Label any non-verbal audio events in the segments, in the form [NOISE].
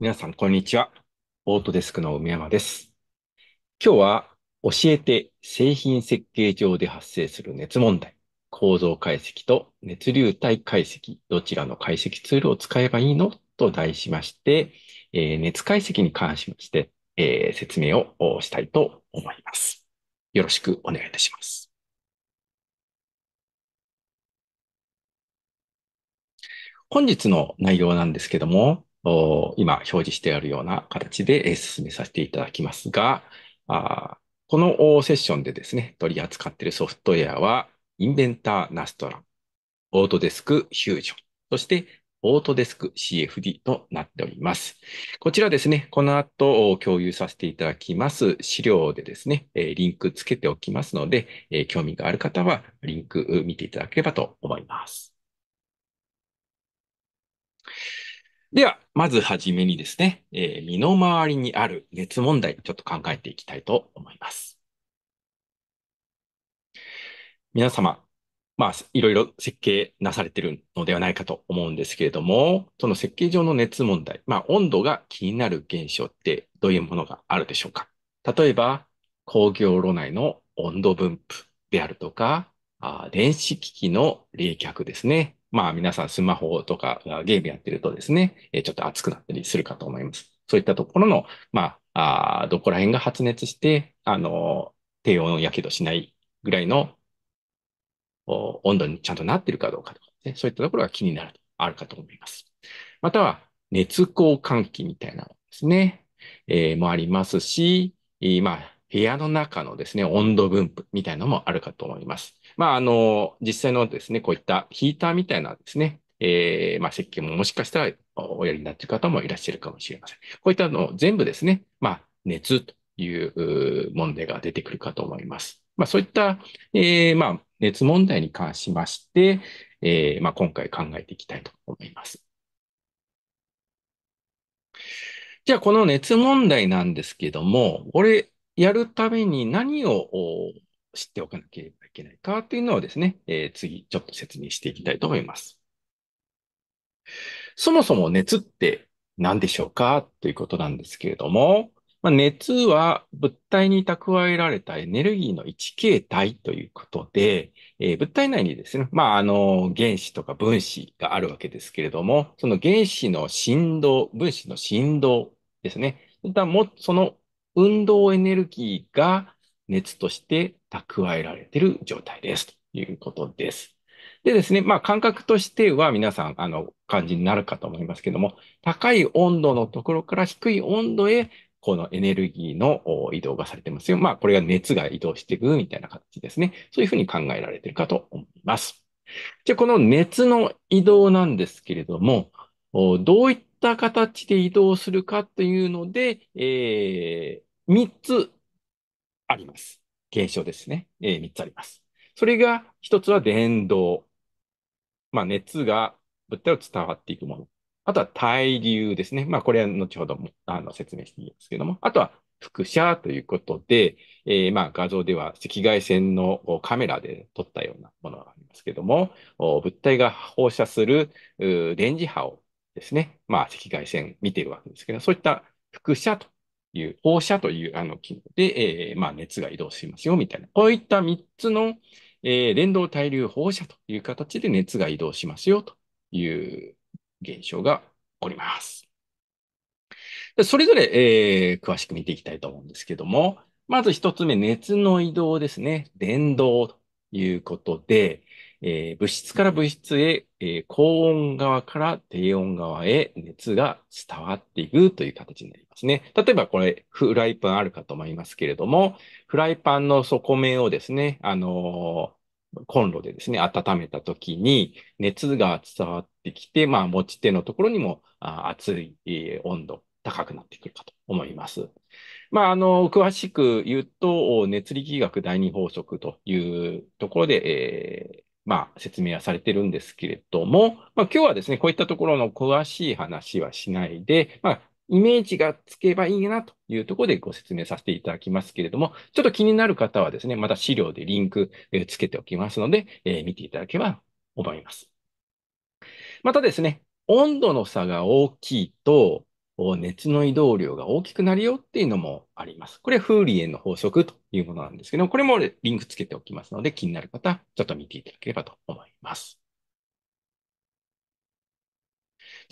皆さん、こんにちは。オートデスクの梅山です。今日は、教えて製品設計上で発生する熱問題、構造解析と熱流体解析、どちらの解析ツールを使えばいいのと題しまして、えー、熱解析に関しまして、えー、説明をしたいと思います。よろしくお願いいたします。本日の内容なんですけども、今表示してあるような形で進めさせていただきますが、このセッションでですね、取り扱っているソフトウェアは、インベンターナストラ、オートデスクフュージョン、そしてオートデスク CFD となっております。こちらですね、この後共有させていただきます資料でですね、リンクつけておきますので、興味がある方はリンク見ていただければと思います。では、まずはじめにですね、えー、身の回りにある熱問題、ちょっと考えていきたいと思います。皆様、まあ、いろいろ設計なされてるのではないかと思うんですけれども、その設計上の熱問題、まあ、温度が気になる現象ってどういうものがあるでしょうか。例えば、工業炉内の温度分布であるとか、あ電子機器の冷却ですね。まあ皆さんスマホとかゲームやってるとですね、えちょっと熱くなったりするかと思います。そういったところの、まあ、あどこら辺が発熱して、あの、低温やけどしないぐらいの温度にちゃんとなってるかどうかとか、ね、そういったところが気になる、あるかと思います。または、熱交換器みたいなのですね、えー、もありますし、まあ、部屋の中のですね、温度分布みたいなのもあるかと思います。まあ、あの、実際のですね、こういったヒーターみたいなですね、えー、まあ、設計ももしかしたらおやりになっている方もいらっしゃるかもしれません。こういったのを全部ですね、まあ、熱という問題が出てくるかと思います。まあ、そういった、えー、まあ、熱問題に関しまして、えー、まあ、今回考えていきたいと思います。じゃあ、この熱問題なんですけども、これやるために何を知っておかなければけないかというのをですね、えー、次ちょっと説明していきたいと思います。そもそも熱って何でしょうかということなんですけれども、まあ、熱は物体に蓄えられたエネルギーの一形態ということで、えー、物体内にですね、まあ、あの、原子とか分子があるわけですけれども、その原子の振動、分子の振動ですね、その運動エネルギーが熱として蓄えられてる状態ですということです。でですね、まあ感覚としては皆さん、あの、感じになるかと思いますけども、高い温度のところから低い温度へ、このエネルギーの移動がされてますよ。まあこれが熱が移動していくみたいな形ですね。そういうふうに考えられているかと思います。じゃあこの熱の移動なんですけれども、どういった形で移動するかというので、えー、3つあります。現象ですね。えー、3つあります。それが、1つは電動。まあ、熱が物体を伝わっていくもの。あとは対流ですね。まあ、これは後ほどもあの説明していきますけども。あとは副写ということで、えー、まあ画像では赤外線のカメラで撮ったようなものがありますけども、物体が放射する電磁波をですね、まあ赤外線見ているわけですけど、そういった副写という、放射というあの機能で、えー、まあ、熱が移動しますよ、みたいな。こういった3つの、えー、連動対流放射という形で熱が移動しますよ、という現象が起こります。でそれぞれ、えー、詳しく見ていきたいと思うんですけども、まず1つ目、熱の移動ですね。電動ということで、えー、物質から物質へ、えー、高温側から低温側へ熱が伝わっていくという形になりますね。例えばこれ、フライパンあるかと思いますけれども、フライパンの底面をですね、あのー、コンロでですね、温めた時に熱が伝わってきて、まあ、持ち手のところにも熱い、え温度、高くなってくるかと思います。まあ、あの、詳しく言うと、熱力学第二法則というところで、えーまあ、説明はされてるんですけれども、まあ、今日はですね、こういったところの詳しい話はしないで、まあ、イメージがつけばいいなというところでご説明させていただきますけれども、ちょっと気になる方はですね、また資料でリンクつけておきますので、えー、見ていただければ思います。またですね、温度の差が大きいと、熱の移動量が大きくなるよっていうのもあります。これフーリエの法則というものなんですけど、これもリンクつけておきますので、気になる方、ちょっと見ていただければと思います。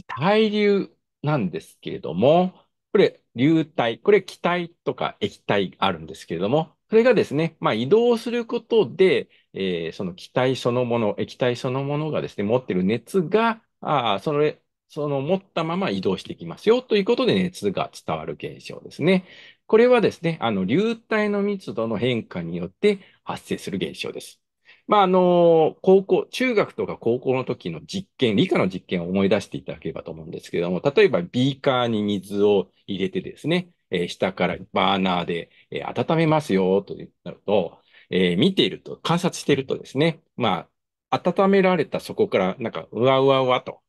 対流なんですけれども、これ流体、これ気体とか液体あるんですけれども、それがですね、まあ、移動することで、えー、その気体そのもの、液体そのものがですね、持ってる熱が、あそれその持ったまま移動していきますよということで熱が伝わる現象ですね。これはですね、あの流体の密度の変化によって発生する現象です。まあ、あの、高校、中学とか高校の時の実験、理科の実験を思い出していただければと思うんですけれども、例えばビーカーに水を入れてですね、えー、下からバーナーで、えー、温めますよとなると、えー、見ていると、観察しているとですね、まあ、温められたそこから、なんか、うわうわうわと、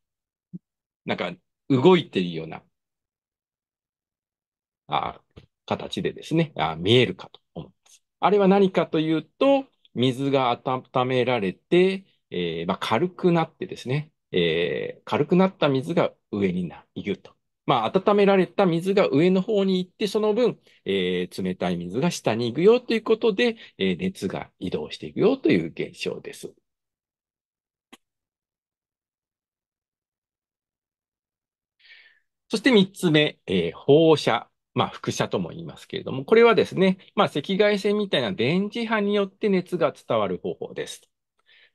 なんか動いているような、あ形でですねあ、見えるかと思います。あれは何かというと、水が温められて、えー、まあ、軽くなってですね、えー、軽くなった水が上になると。まあ、温められた水が上の方に行って、その分、えー、冷たい水が下に行くよということで、え熱が移動していくよという現象です。そして3つ目、えー、放射。まあ、射とも言いますけれども、これはですね、まあ、赤外線みたいな電磁波によって熱が伝わる方法です。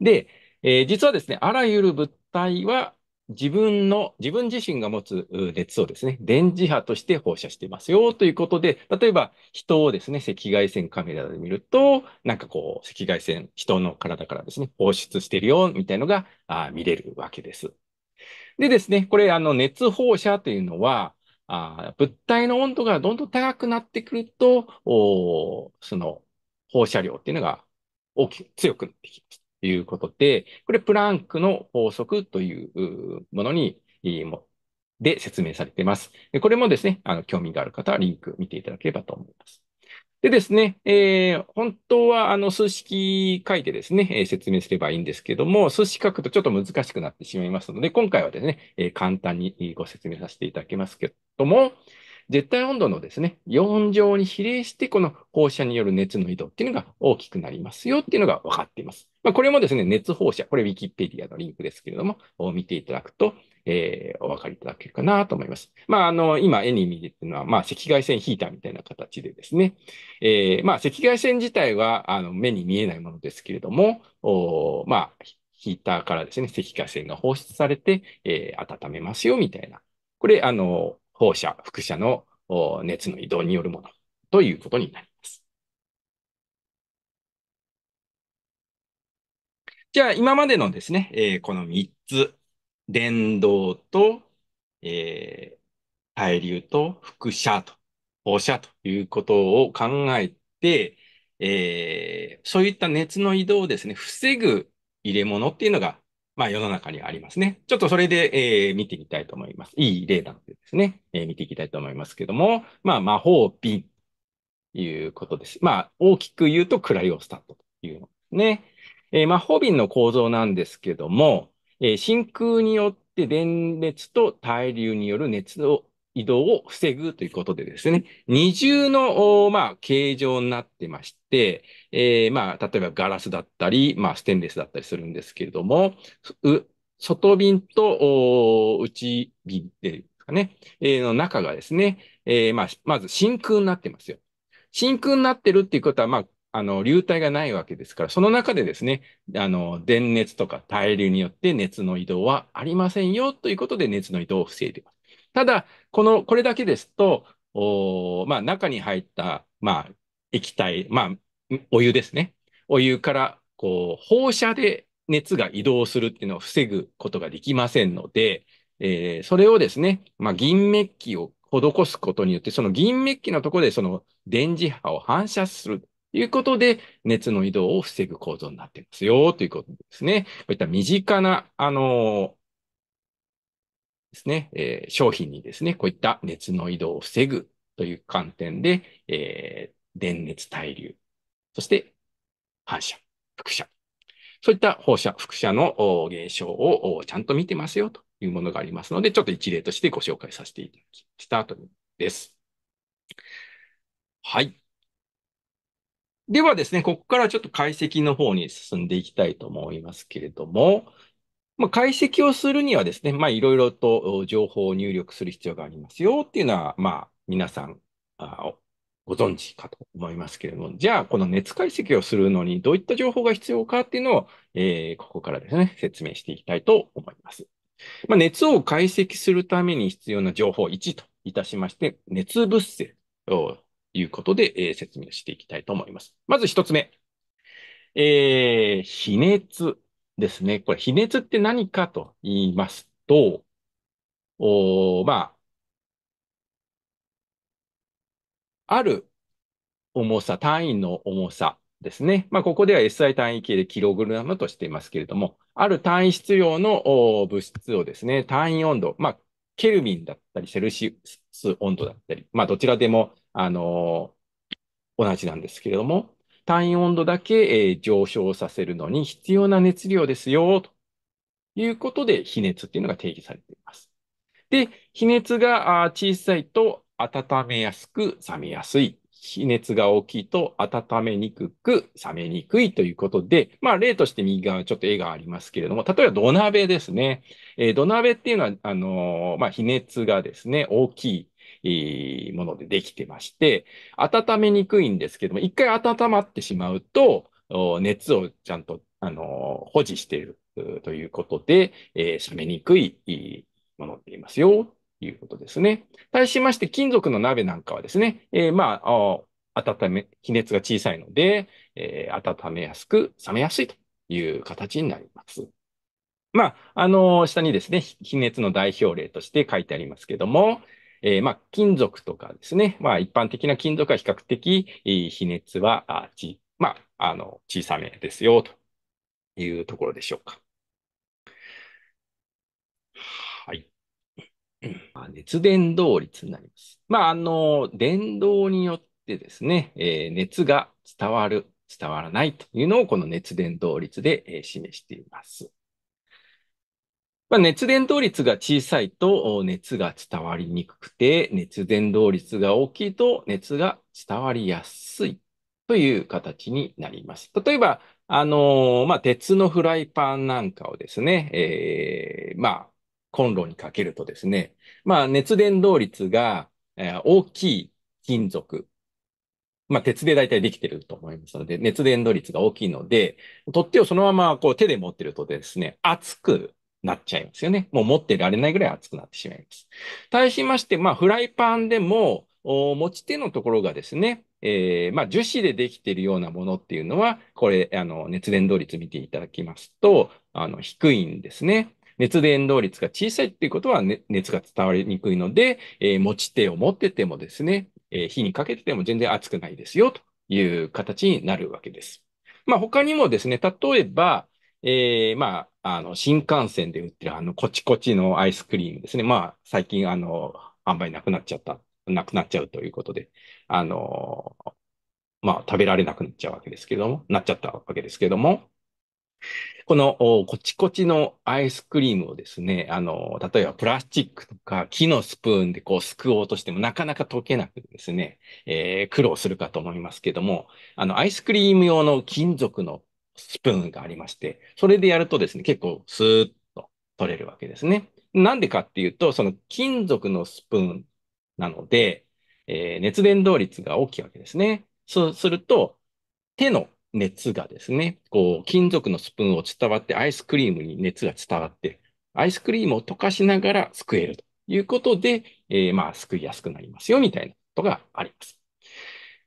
で、えー、実はですね、あらゆる物体は自分の、自分自身が持つ熱をですね、電磁波として放射していますよということで、例えば人をですね、赤外線カメラで見ると、なんかこう、赤外線、人の体からですね、放出しているよみたいのが見れるわけです。でですね、これ、あの、熱放射というのは、あ物体の温度がどんどん高くなってくると、おその放射量っていうのが大きく強くなってきますということで、これプランクの法則というものに、で説明されています。これもですね、あの興味がある方はリンク見ていただければと思います。でですね、えー、本当はあの数式書いてですね、えー、説明すればいいんですけども、数式書くとちょっと難しくなってしまいますので、今回はですね、えー、簡単にご説明させていただきますけども、絶対温度のですね、4乗に比例して、この放射による熱の移動っていうのが大きくなりますよっていうのが分かっています。まあ、これもですね、熱放射、これ Wikipedia のリンクですけれども、見ていただくと、えー、お分かりいただけるかなと思います。まあ、あの、今、絵に見えてるのは、まあ、赤外線ヒーターみたいな形でですね、えー、まあ、赤外線自体は、あの、目に見えないものですけれども、おまあ、ヒーターからですね、赤外線が放出されて、えー、温めますよ、みたいな。これ、あの、放射、輻射の熱の移動によるものということになります。じゃあ、今までのですね、えー、この3つ、電動と、えー、対流と輻射と放射ということを考えて、えー、そういった熱の移動をですね、防ぐ入れ物っていうのがまあ、世の中にありますね。ちょっとそれで、えー、見てみたいと思います。いい例なのでですね、えー、見ていきたいと思いますけども、まあ、魔法瓶ということです。まあ、大きく言うとクライオスタットというのですね。えー、魔法瓶の構造なんですけども、え真空によって電熱と対流による熱を移動を防ぐということでですね、二重の、まあ、形状になってまして、えー、まあ、例えばガラスだったり、まあ、ステンレスだったりするんですけれども、外瓶と内瓶ですかね、えー、の中がですね、えー、まあ、まず真空になってますよ。真空になってるっていうことは、まあ、あの、流体がないわけですから、その中でですね、あの、電熱とか対流によって熱の移動はありませんよということで熱の移動を防いでいます。ただ、この、これだけですと、おまあ、中に入った、まあ、液体、まあ、お湯ですね。お湯から、こう、放射で熱が移動するっていうのを防ぐことができませんので、えー、それをですね、まあ、銀メッキを施すことによって、その銀メッキのところでその電磁波を反射するということで、熱の移動を防ぐ構造になってますよ、ということですね。こういった身近な、あのですね、えー、商品にですね、こういった熱の移動を防ぐという観点で、えー、電熱対流、そして反射、副射、そういった放射、副射の現象をちゃんと見てますよというものがありますので、ちょっと一例としてご紹介させていただき、スタートです。はい。ではですね、ここからちょっと解析の方に進んでいきたいと思いますけれども、まあ、解析をするにはですね、まあ、いろいろと情報を入力する必要がありますよっていうのは、まあ、皆さん、あご存知かと思いますけれども、じゃあ、この熱解析をするのにどういった情報が必要かっていうのを、えー、ここからですね、説明していきたいと思います。まあ、熱を解析するために必要な情報1といたしまして、熱物性ということで、えー、説明していきたいと思います。まず1つ目、えー、比熱ですね、これ、比熱って何かと言いますと、おまあ、ある重さ、単位の重さですね。まあ、ここでは SI 単位系でキログラムとしていますけれども、ある単位質量の物質をですね、単位温度、まあ、ケルミンだったり、セルシウス温度だったり、まあ、どちらでも、あのー、同じなんですけれども、単位温度だけ、えー、上昇させるのに必要な熱量ですよ、ということで、比熱っていうのが定義されています。で、比熱が小さいと温めやすく冷めやすい。比熱が大きいと温めにくく冷めにくいということで、まあ例として右側ちょっと絵がありますけれども、例えば土鍋ですね。えー、土鍋っていうのは、あのー、まあ、比熱がですね、大きいいいものでできてまして、温めにくいんですけども、一回温まってしまうと、熱をちゃんと、あのー、保持しているということで、えー、冷めにくいものって言いますよ、ということですね。対しまして、金属の鍋なんかはですね、えー、まあ、温め、比熱が小さいので、えー、温めやすく、冷めやすいという形になります。まあ、あのー、下にですね、比熱の代表例として書いてありますけども、えー、まあ、金属とかですね、まあ、一般的な金属は比較的、えー、比熱は、あちまあ、あの、小さめですよ、というところでしょうか。はい。熱伝導率になります。まあ、あの、伝導によってですね、えー、熱が伝わる、伝わらないというのを、この熱伝導率で、えー、示しています。まあ、熱伝導率が小さいと熱が伝わりにくくて、熱伝導率が大きいと熱が伝わりやすいという形になります。例えば、あのー、まあ、鉄のフライパンなんかをですね、えー、まあ、コンロにかけるとですね、まあ、熱伝導率が大きい金属、まあ、鉄で大体できてると思いますので、熱伝導率が大きいので、取っ手をそのままこう手で持ってるとですね、熱くなっちゃいますよね。もう持ってられないぐらい熱くなってしまいます。対しまして、まあ、フライパンでも、持ち手のところがですね、えー、まあ、樹脂でできているようなものっていうのは、これ、あの、熱伝導率見ていただきますと、あの、低いんですね。熱伝導率が小さいっていうことは、ね、熱が伝わりにくいので、えー、持ち手を持っててもですね、えー、火にかけてても全然熱くないですよという形になるわけです。まあ、他にもですね、例えば、えー、まあ、あの、新幹線で売ってるあの、コチコチのアイスクリームですね。まあ、最近、あの、販売なくなっちゃった、なくなっちゃうということで、あの、まあ、食べられなくなっちゃうわけですけども、なっちゃったわけですけども、このコチコチのアイスクリームをですね、あの、例えばプラスチックとか木のスプーンでこうすくおうとしてもなかなか溶けなくですね、えー、苦労するかと思いますけども、あの、アイスクリーム用の金属のスプーンがありまして、それでやるとですね、結構スーッと取れるわけですね。なんでかっていうと、その金属のスプーンなので、えー、熱伝導率が大きいわけですね。そうすると、手の熱がですね、こう、金属のスプーンを伝わって、アイスクリームに熱が伝わって、アイスクリームを溶かしながらすくえるということで、えー、まあ、すくいやすくなりますよ、みたいなことがあります。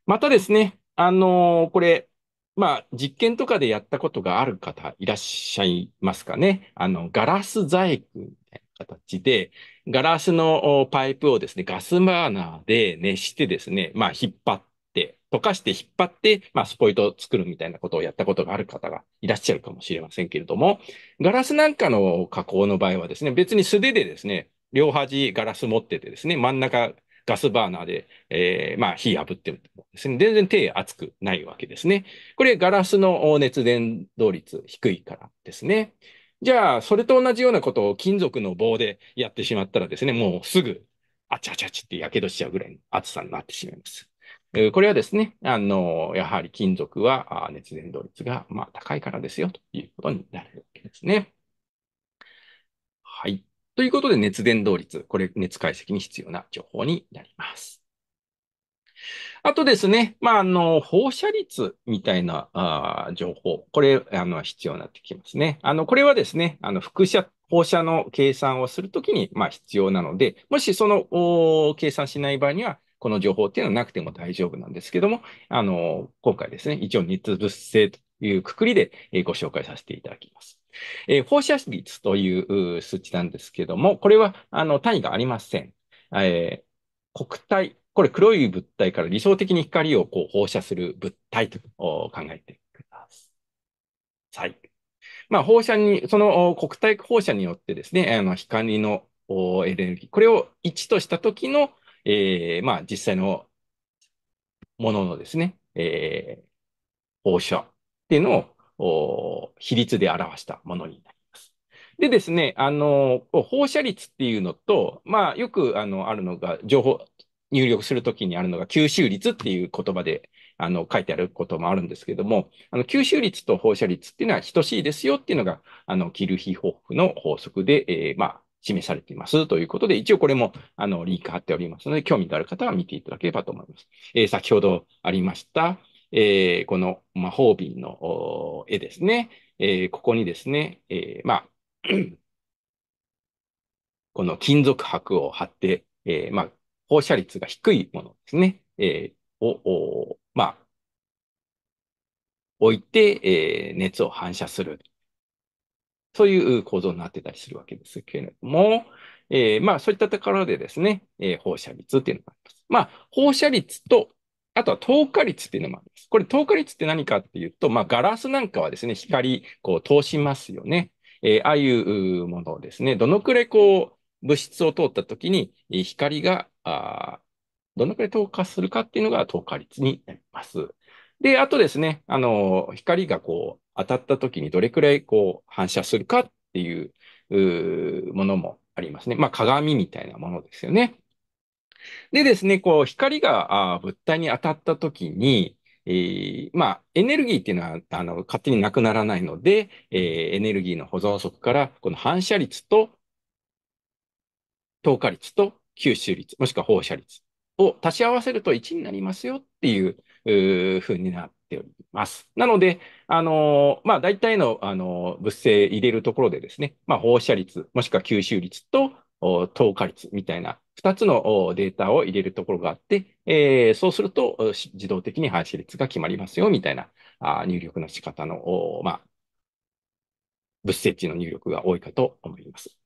またですね、あのー、これ、まあ、実験とかでやったことがある方いらっしゃいますかね。あの、ガラス細工みたいな形で、ガラスのパイプをですね、ガスバーナーで熱してですね、まあ、引っ張って、溶かして引っ張って、まあ、スポイトを作るみたいなことをやったことがある方がいらっしゃるかもしれませんけれども、ガラスなんかの加工の場合はですね、別に素手でですね、両端ガラス持っててですね、真ん中ガスバーナーで、えー、まあ、火炙ってるですね。全然手熱くないわけですね。これ、ガラスの熱伝導率低いからですね。じゃあ、それと同じようなことを金属の棒でやってしまったらですね、もうすぐ、あちゃちゃちって火傷しちゃうぐらいの熱さになってしまいます。これはですね、あの、やはり金属は熱伝導率がまあ高いからですよということになるわけですね。はい。ということで、熱伝導率、これ熱解析に必要な情報になります。あとですね、まあ、あの、放射率みたいなあ情報、これ、あの、必要になってきますね。あの、これはですね、あの、副射、放射の計算をするときに、まあ、必要なので、もしその、お計算しない場合には、この情報っていうのはなくても大丈夫なんですけども、あの、今回ですね、一応熱物性というくくりで、えご紹介させていただきます。えー、放射率という数値なんですけども、これはあの単位がありません。えー、黒体、これ黒い物体から理想的に光をこう放射する物体と考えてください。まあ、放射に、その黒体放射によってですね、あの光のエネルギー、これを1とした時の、えー、まあ、実際のもののですね、えー、放射っていうのを比率で表したものになります。でですね、あの、放射率っていうのと、まあ、よく、あの、あるのが、情報、入力するときにあるのが、吸収率っていう言葉で、あの、書いてあることもあるんですけども、あの、吸収率と放射率っていうのは等しいですよっていうのが、あの、キルヒホフの法則で、えー、まあ、示されていますということで、一応これも、あの、リンク貼っておりますので、興味がある方は見ていただければと思います。えー、先ほどありました、えー、この、魔法瓶の絵ですね、えー、ここにですね、えー、まあ、[CLEARS THROAT] この金属箔を貼って、えー、まあ、放射率が低いものですね、えー、を、まあ、置いて、えー、熱を反射する。そういう構造になってたりするわけですけれども、えー、まあ、そういったところでですね、えー、放射率っていうのがあります。まあ、放射率とあとは透過率っていうのもあります。これ透過率って何かっていうと、まあガラスなんかはですね、光、こう通しますよね。えー、ああいうものをですね、どのくらいこう物質を通った時に光が、あどのくらい透過するかっていうのが透過率になります。で、あとですね、あの、光がこう当たった時にどれくらいこう反射するかっていうものもありますね。まあ鏡みたいなものですよね。でですね、こう、光が物体に当たった時に、えー、まあ、エネルギーっていうのは、あの、勝手になくならないので、えー、エネルギーの保存則から、この反射率と、透過率と吸収率、もしくは放射率を足し合わせると1になりますよっていう風になっております。なので、あのー、まあ、大体の、あの物性入れるところでですね、まあ、放射率、もしくは吸収率と、透過率みたいな2つのデータを入れるところがあって、えー、そうすると自動的に反射率が決まりますよみたいな入力の仕方の、まあ、物設値の入力が多いかと思います。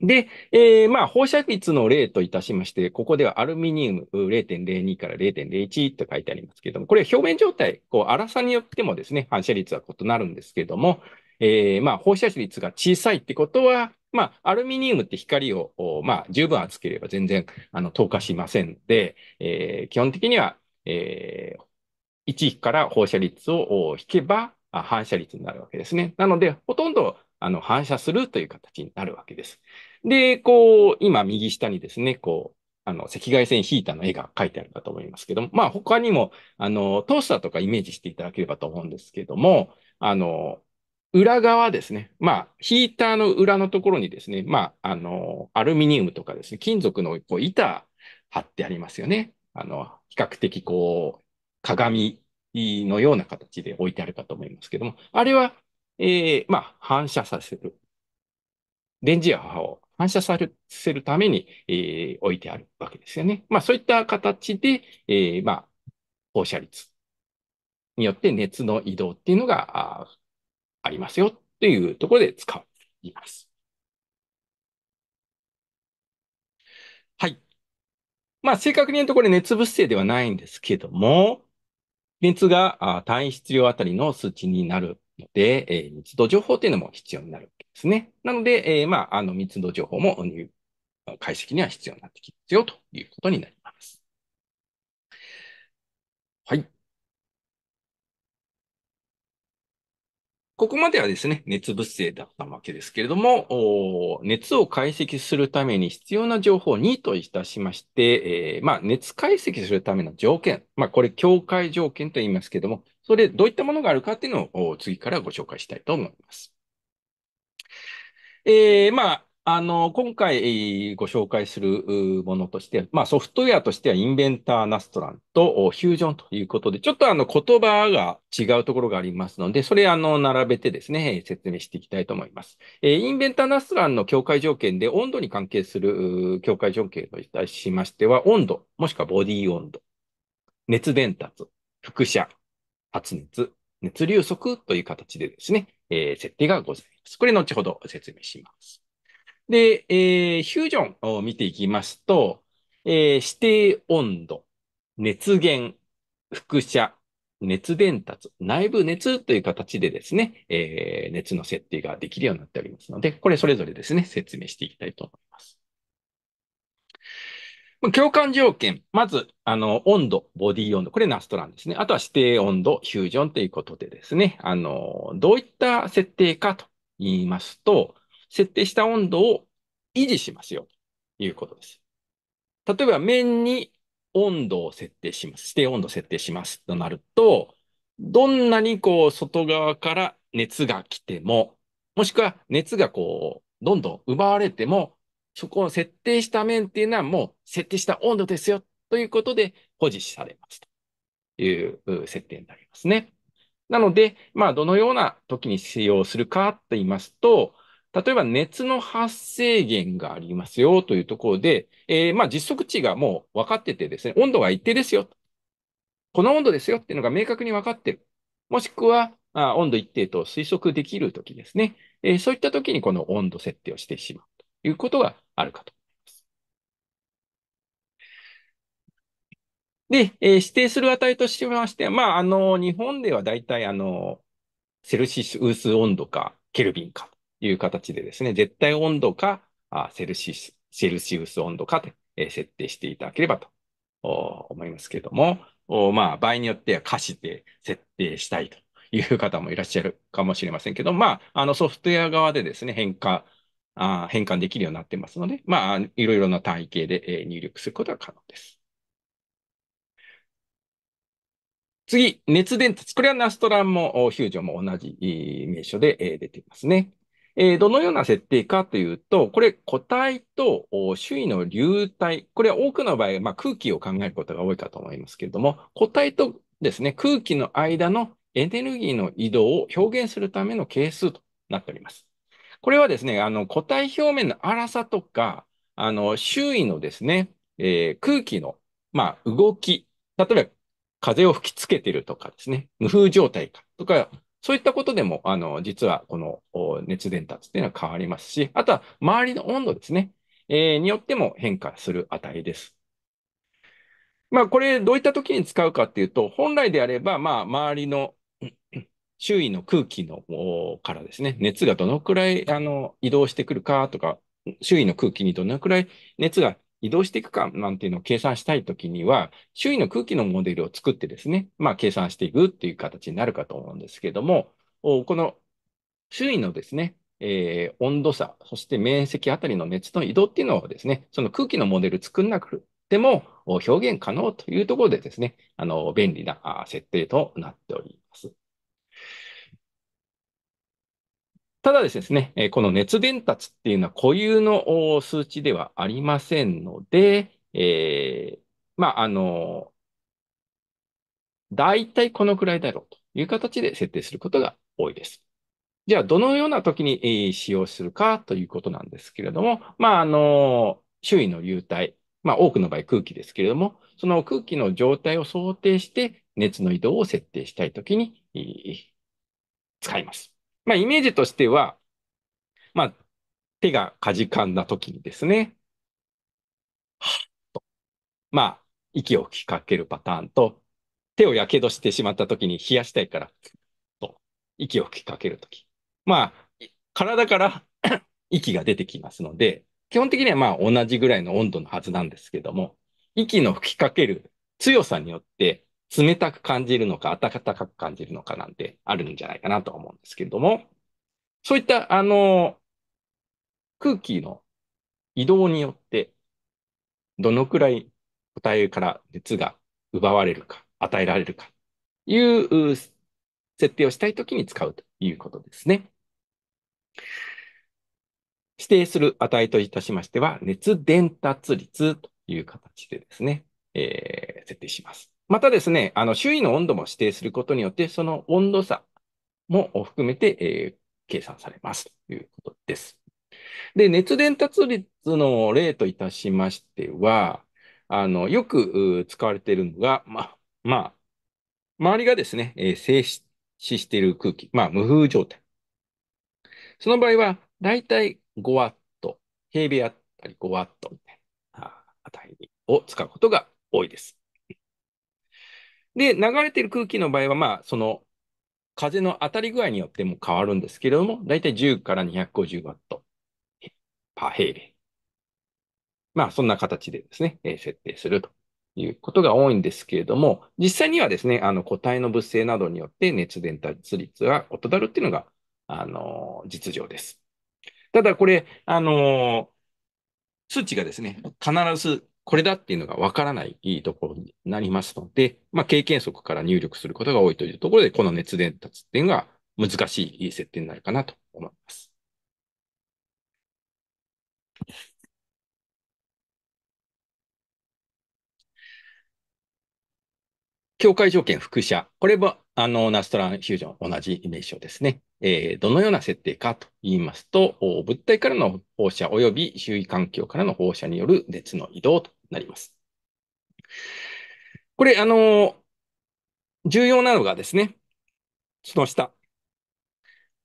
で、えー、まあ、放射率の例といたしまして、ここではアルミニウム0.02から0.01と書いてありますけれども、これ表面状態、こう、粗さによってもですね、反射率は異なるんですけれども、えー、まあ、放射率が小さいってことは、まあ、アルミニウムって光を、まあ、十分厚ければ全然、あの、透過しませんので、えー、基本的には、えー、1から放射率を引けば、反射率になるわけですね。なので、ほとんど、あの、反射するという形になるわけです。で、こう、今、右下にですね、こう、あの、赤外線ヒーターの絵が書いてあるかと思いますけども、まあ、他にも、あの、トースターとかイメージしていただければと思うんですけども、あの、裏側ですね。まあ、ヒーターの裏のところにですね、まあ、あの、アルミニウムとかですね、金属のこう板貼ってありますよね。あの、比較的こう、鏡のような形で置いてあるかと思いますけども、あれは、えー、まあ、反射させる。電磁波を反射させるために、えー、置いてあるわけですよね。まあ、そういった形で、えー、まあ、放射率によって熱の移動っていうのが、ありますよっていうところで使っています。はい。まあ、正確に言うとこれ熱物性ではないんですけども、熱が単位質量あたりの数値になるので、えー、密度情報っていうのも必要になるわけですね。なので、えー、まあ、あの密度情報も解析には必要になってきますよということになります。ここまではですね、熱物性だったわけですけれども、熱を解析するために必要な情報2といたしまして、えー、まあ、熱解析するための条件、まあ、これ、境界条件と言いますけれども、それ、どういったものがあるかっていうのを次からご紹介したいと思います。えー、まあ、あの、今回ご紹介するものとして、まあソフトウェアとしてはインベンターナストランとフュージョンということで、ちょっとあの言葉が違うところがありますので、それあの並べてですね、説明していきたいと思います。えインベンターナストランの境界条件で温度に関係する境界条件といたしましては、温度、もしくはボディ温度、熱伝達、輻射、発熱、熱流速という形でですね、え設定がございます。これ後ほど説明します。で、えー、フュージョンを見ていきますと、えー、指定温度、熱源、輻射、熱伝達、内部熱という形でですね、えー、熱の設定ができるようになっておりますので、これそれぞれですね、説明していきたいと思います。共感条件。まず、あの、温度、ボディ温度。これナストランですね。あとは指定温度、フュージョンということでですね。あの、どういった設定かと言いますと、設定した温度を維持しますよ、ということです。例えば、面に温度を設定します。指定温度を設定しますとなると、どんなにこう、外側から熱が来ても、もしくは熱がこう、どんどん奪われても、そこを設定した面っていうのはもう設定した温度ですよということで保持されますという設定になりますね。なので、まあ、どのような時に使用するかと言いますと、例えば熱の発生源がありますよというところで、えー、まあ実測値がもう分かっててですね、温度が一定ですよ。この温度ですよっていうのが明確に分かってる。もしくは、あ温度一定と推測できるときですね、えー、そういったときにこの温度設定をしてしまうということがあるかと思います。で、えー、指定する値としましては、まあ、あの、日本ではだいたいあの、セルシウス温度か、ケルビンかいう形でですね、絶対温度か、あセルシス、セルシウス温度かで、え設定していただければと思いますけれども、まあ、場合によっては可視で設定したいという方もいらっしゃるかもしれませんけど、まあ、あのソフトウェア側でですね、変化、あ変換できるようになってますので、まあ、いろいろな単位で、え入力することが可能です。次、熱伝達。これはナストランもフュージョンも同じ名称で出ていますね。えー、どのような設定かというと、これ、固体と周囲の流体、これは多くの場合、まあ、空気を考えることが多いかと思いますけれども、固体とですね、空気の間のエネルギーの移動を表現するための係数となっております。これはですね、あの、固体表面の粗さとか、あの、周囲のですね、えー、空気の、まあ、動き、例えば風を吹きつけてるとかですね、無風状態かとか、そういったことでも、あの、実はこの熱伝達っていうのは変わりますし、あとは周りの温度ですね、えー、によっても変化する値です。まあ、これ、どういった時に使うかっていうと、本来であれば、まあ、周りの、周囲の空気のからですね、熱がどのくらいあの移動してくるかとか、周囲の空気にどのくらい熱が移動していくかなんていうのを計算したいときには、周囲の空気のモデルを作ってですね、まあ計算していくっていう形になるかと思うんですけども、この周囲のですね、えー、温度差、そして面積あたりの熱の移動っていうのをですね、その空気のモデル作んなくても表現可能というところでですね、あの、便利な設定となっております。ただですね、えこの熱伝達っていうのは固有の数値ではありませんので、えー、まあ、あの、大体このくらいだろうという形で設定することが多いです。じゃあ、どのような時に使用するかということなんですけれども、まあ、あの、周囲の流体、まあ、多くの場合空気ですけれども、その空気の状態を想定して熱の移動を設定したい時に使います。まあ、イメージとしては、まあ、手がかじかんだ時にですね、はっと、まあ、息を吹きかけるパターンと、手をやけどしてしまった時に冷やしたいから、と、息を吹きかけるとき。まあ、体から [COUGHS] 息が出てきますので、基本的にはまあ同じぐらいの温度のはずなんですけども、息の吹きかける強さによって冷たく感じるのか、暖かく感じるのかなんてあるんじゃないかなと思うんですけれども、そういった、あの、空気の移動によって、どのくらい個体から熱が奪われるか、与えられるか、いう設定をしたいときに使うということですね。指定する値といたしましては、熱伝達率という形でですね、えー、設定します。またですね、あの、周囲の温度も指定することによって、その温度差も含めて、えー、計算されますということです。で、熱伝達率の例といたしましては、あの、よく使われているのが、ま、まあ、周りがですね、えー、静止している空気、まあ、無風状態。その場合は、だいたい5ワット、平米あたり5ワットみたいな値を使うことが多いです。で、流れてる空気の場合は、まあ、その、風の当たり具合によっても変わるんですけれども、だいたい10から250ワット、パーヘイレまあ、そんな形でですね、え設定するということが多いんですけれども、実際にはですね、あの、固体の物性などによって熱伝達率は異なるっていうのが、あのー、実情です。ただ、これ、あのー、数値がですね、必ずこれだっていうのがわからないいいところになりますので、まあ、経験則から入力することが多いというところで、この熱伝達っていうのが難しい設定になるかなと思います。境界条件、副写。これは、あの、ナストランフュージョン、同じ名称ですね。えー、どのような設定かと言いますと、物体からの放射及び周囲環境からの放射による熱の移動となります。これ、あの、重要なのがですね、その下。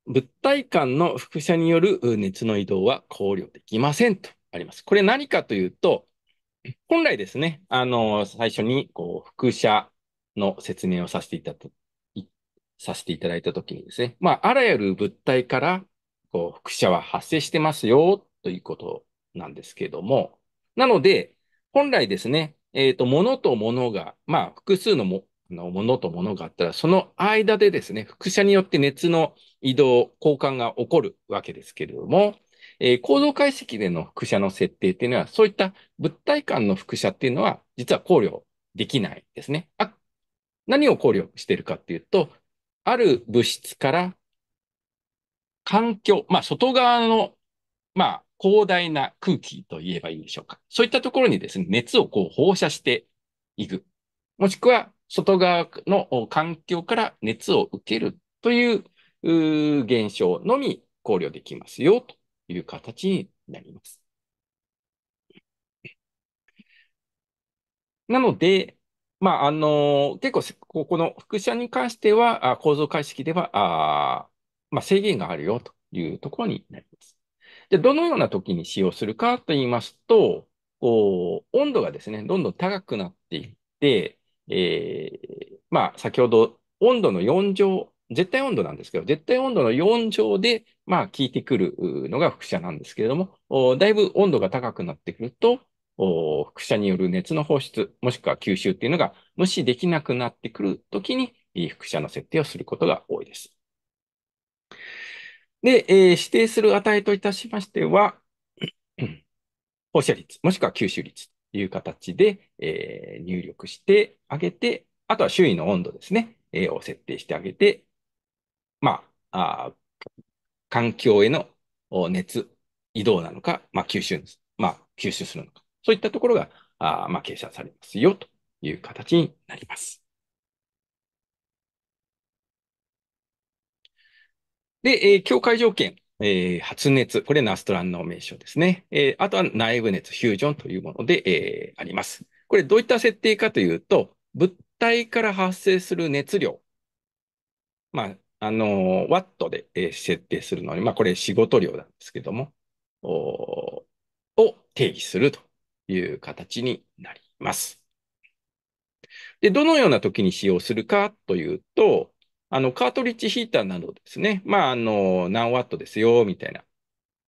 物体間の複写による熱の移動は考慮できませんとあります。これ何かというと、本来ですね、あの、最初に、こう、複写の説明をさせていたと、させていただいたときにですね、まあ、あらゆる物体から、こう、複写は発生してますよ、ということなんですけども、なので、本来ですね、えっ、ー、と、ものとものが、まあ、複数のものものとものがあったら、その間でですね、副写によって熱の移動、交換が起こるわけですけれども、えー、構造解析での副写の設定っていうのは、そういった物体間の副写っていうのは、実は考慮できないですね。あ何を考慮しているかっていうと、ある物質から環境、まあ、外側の、まあ、広大な空気と言えばいいんでしょうか。そういったところにですね、熱をこう放射していく。もしくは、外側の環境から熱を受けるという現象のみ考慮できますよという形になります。なので、まあ、あの結構、ここの副車に関しては、あ構造解析では、あまあ、制限があるよというところになります。じゃどのような時に使用するかと言いますと、こう、温度がですね、どんどん高くなっていって、えー、まあ、先ほど温度の4乗、絶対温度なんですけど、絶対温度の4乗で、まあ、効いてくるのが副射なんですけれども、だいぶ温度が高くなってくると、副射による熱の放出、もしくは吸収っていうのが無視できなくなってくるときに、副射の設定をすることが多いです。で、えー、指定する値といたしましては、[CLEARS THROAT] 放射率、もしくは吸収率という形で、えー、入力してあげて、あとは周囲の温度ですね、えー、を設定してあげて、まあ、あ環境への熱移動なのか、まあ、吸収、まあ、吸収するのか、そういったところが、あまあ、計算されますよという形になります。で、えー、境界条件、えー、発熱、これナストランの名称ですね。えー、あとは内部熱、フュージョンというもので、えー、あります。これどういった設定かというと、物体から発生する熱量、まあ、あのー、ワットで、えー、設定するのに、まあ、これ仕事量なんですけども、を定義するという形になります。で、どのような時に使用するかというと、あの、カートリッジヒーターなどですね、まあ、あの、何ワットですよ、みたいな、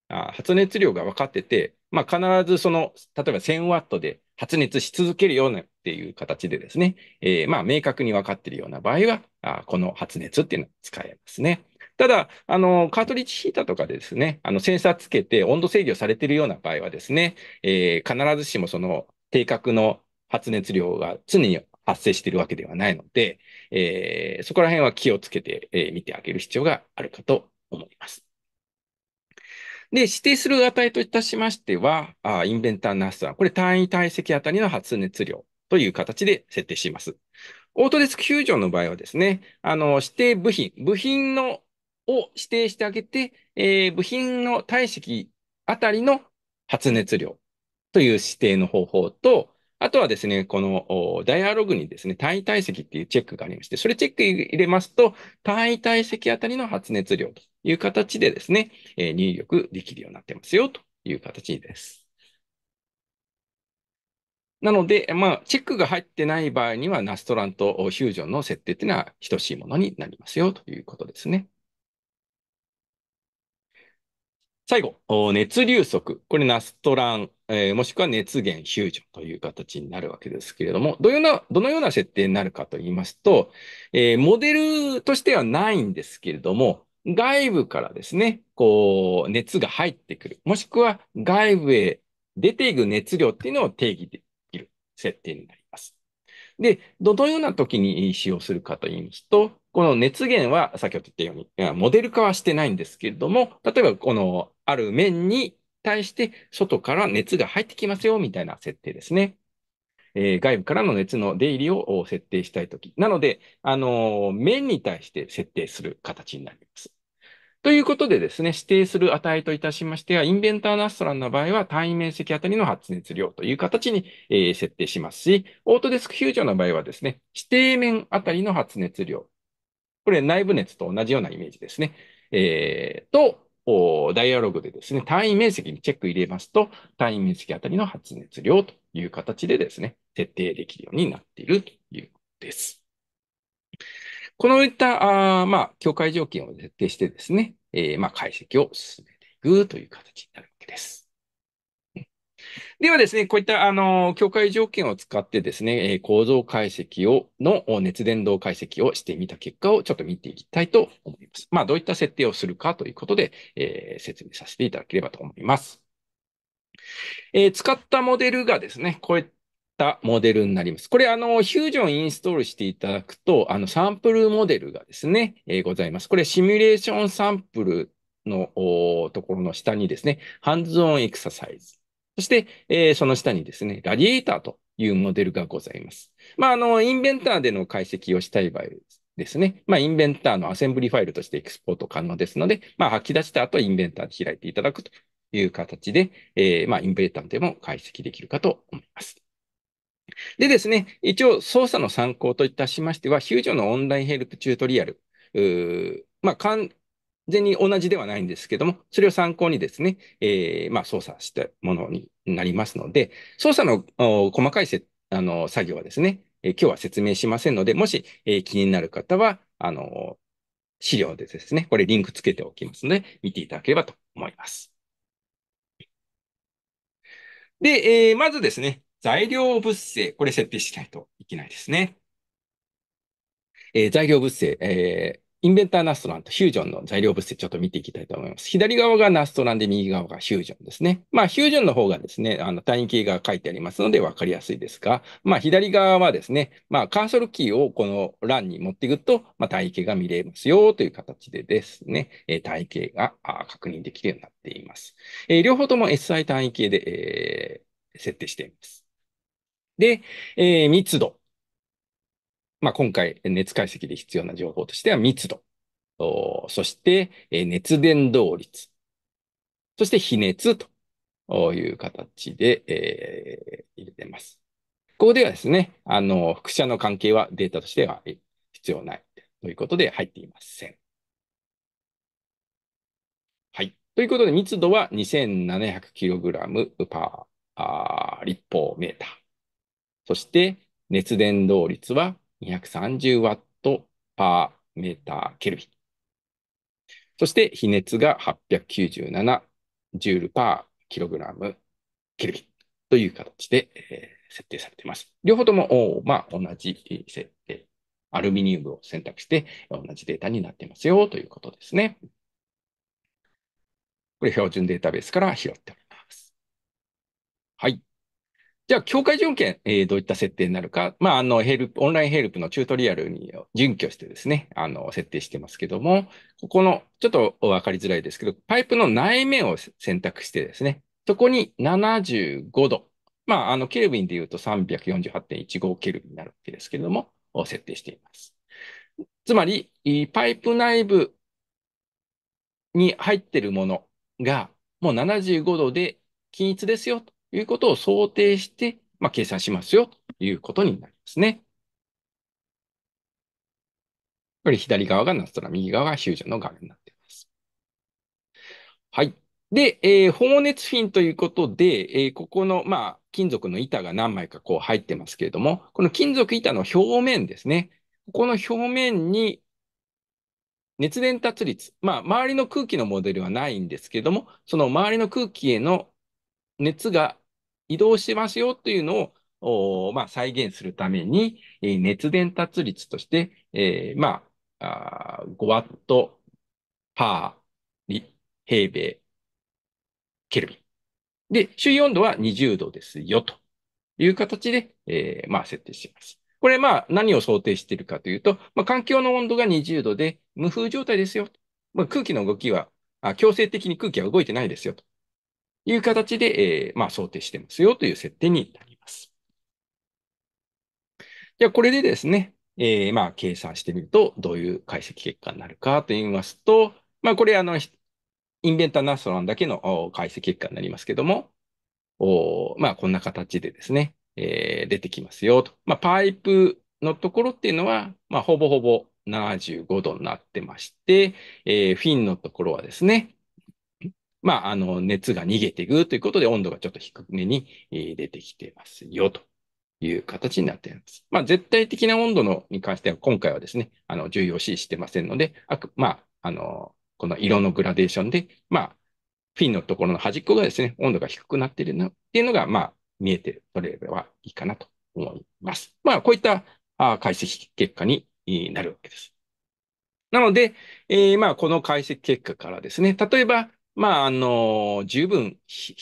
あ発熱量が分かってて、まあ、必ずその、例えば1000ワットで発熱し続けるようなっていう形でですね、えー、まあ、明確に分かっているような場合は、あこの発熱っていうのは使えますね。ただ、あの、カートリッジヒーターとかでですね、あの、センサーつけて温度制御されているような場合はですね、えー、必ずしもその、定格の発熱量が常に発生しているわけではないので、えー、そこら辺は気をつけて、えー、見てあげる必要があるかと思います。で、指定する値といたしましては、あインベンターナスは、これ単位体積あたりの発熱量という形で設定します。オートデスクフュージョンの場合はですね、あの、指定部品、部品のを指定してあげて、えー、部品の体積あたりの発熱量という指定の方法と、あとはですね、このダイアログにですね、体位体積っていうチェックがありまして、それチェック入れますと、体位体積あたりの発熱量という形でですね、え入力できるようになってますよという形です。なので、まあ、チェックが入ってない場合には、ナストランとフュージョンの設定っていうのは等しいものになりますよということですね。最後、熱流速。これ、ナストラン、えー、もしくは熱源フュージョンという形になるわけですけれども、どのような設定になるかと言いますと、えー、モデルとしてはないんですけれども、外部からですね、こう、熱が入ってくる。もしくは外部へ出ていく熱量っていうのを定義できる設定になります。で、どのような時に使用するかと言いますと、この熱源は先ほど言ったように、モデル化はしてないんですけれども、例えばこのある面に対して外から熱が入ってきますよみたいな設定ですね。えー、外部からの熱の出入りを設定したいとき。なので、あのー、面に対して設定する形になります。ということでですね、指定する値といたしましては、インベンターナストランの場合は単位面積あたりの発熱量という形に、えー、設定しますし、オートデスクフュージョンの場合はですね、指定面あたりの発熱量。これ内部熱と同じようなイメージですね。えー、と、ダイアログでですね、単位面積にチェック入れますと、単位面積あたりの発熱量という形でですね、設定できるようになっているということです。このいったあ、まあ、境界条件を設定してですね、えー、まあ、解析を進めていくという形になるわけです。ではですね、こういった、あの、境界条件を使ってですね、え構造解析を、の熱伝導解析をしてみた結果をちょっと見ていきたいと思います。まあ、どういった設定をするかということで、えー、説明させていただければと思います。えー、使ったモデルがですね、こういったモデルになります。これ、あの、フュージョンインストールしていただくと、あの、サンプルモデルがですね、えー、ございます。これ、シミュレーションサンプルのところの下にですね、ハンズオンエクササイズ。そして、えー、その下にですね、ラディエーターというモデルがございます。まあ、あの、インベンターでの解析をしたい場合ですね、まあ、インベンターのアセンブリファイルとしてエクスポート可能ですので、まあ、吐き出した後、インベンターで開いていただくという形で、えー、まあ、インベンターでも解析できるかと思います。でですね、一応操作の参考といたしましては、ヒュージョンのオンラインヘルプチュートリアル、まあ、完全に同じではないんですけども、それを参考にですね、えー、まあ、操作したものになりますので、操作の細かいせあの作業はですね、えー、今日は説明しませんので、もし、えー、気になる方は、あの資料でですね、これリンクつけておきますので、見ていただければと思います。で、えー、まずですね、材料物性、これ設定しないといけないですね。えー、材料物性、えー、インベンターナストランとフュージョンの材料物性ちょっと見ていきたいと思います。左側がナストランで右側がフュージョンですね。まあ、フュージョンの方がですね、あの単位形が書いてありますので分かりやすいですが、まあ、左側はですね、まあ、カーソルキーをこの欄に持っていくと、まあ、単位形が見れますよという形でですね、えー、単位形が確認できるようになっています。えー、両方とも SI 単位形で、えー、設定しています。で、えー、密度。まあ、今回、熱解析で必要な情報としては密度。そして、えー、熱伝導率。そして、比熱という形で、えー、入れてます。ここではですね、あの、副写の関係はデータとしては必要ないということで入っていません。はい。ということで、密度は 2700kg パー立方メーター。そして熱伝導率は 230W パーメーターケルビン。そして比熱が897ジュールパーキログラムケルビンという形で、えー、設定されています。両方とも、まあ、同じ設定、アルミニウムを選択して同じデータになっていますよということですね。これ標準データベースから拾っております。はい。じゃあ、境界条件、えー、どういった設定になるか、まあ、あの、ヘルプ、オンラインヘルプのチュートリアルに準拠してですね、あの、設定してますけども、ここの、ちょっとわかりづらいですけど、パイプの内面を選択してですね、そこに75度、まあ、あの、ケルビンで言うと348.15ケルビンになるわけですけれども、を設定しています。つまり、パイプ内部に入っているものが、もう75度で均一ですよということを想定して、まあ、計算しますよということになりますね。これ左側がナストラ、右側がヒュージョンの画面になっています。はい。で、えー、放熱フィンということで、えー、ここの、まあ、金属の板が何枚かこう入ってますけれども、この金属板の表面ですね。ここの表面に熱伝達率、まあ、周りの空気のモデルはないんですけれども、その周りの空気への熱が移動しますよというのを、まあ、再現するために、え熱伝達率として、えー、まあ、5ワットパー平米ケルビン。で、周囲温度は20度ですよという形で、えー、まあ、設定します。これ、まあ、何を想定しているかというと、まあ、環境の温度が20度で無風状態ですよ。まあ、空気の動きは、あ強制的に空気は動いてないですよと。いう形で、えー、まあ、想定してますよという設定になります。じゃあ、これでですね、えー、まあ、計算してみると、どういう解析結果になるかと言いますと、まあ、これ、あの、インベンターナストランだけの解析結果になりますけども、おまあ、こんな形でですね、えー、出てきますよと。まあ、パイプのところっていうのは、まあ、ほぼほぼ75度になってまして、えー、フィンのところはですね、まあ、あの、熱が逃げていくということで温度がちょっと低めに出てきてますよ、という形になっています。まあ、絶対的な温度のに関しては今回はですね、あの、重要視してませんので、あくまあ、あの、この色のグラデーションで、まあ、フィンのところの端っこがですね、温度が低くなっているなっていうのが、まあ、見えて取れればいいかなと思います。まあ、こういった解析結果になるわけです。なので、えー、まあ、この解析結果からですね、例えば、まあ、あの、十分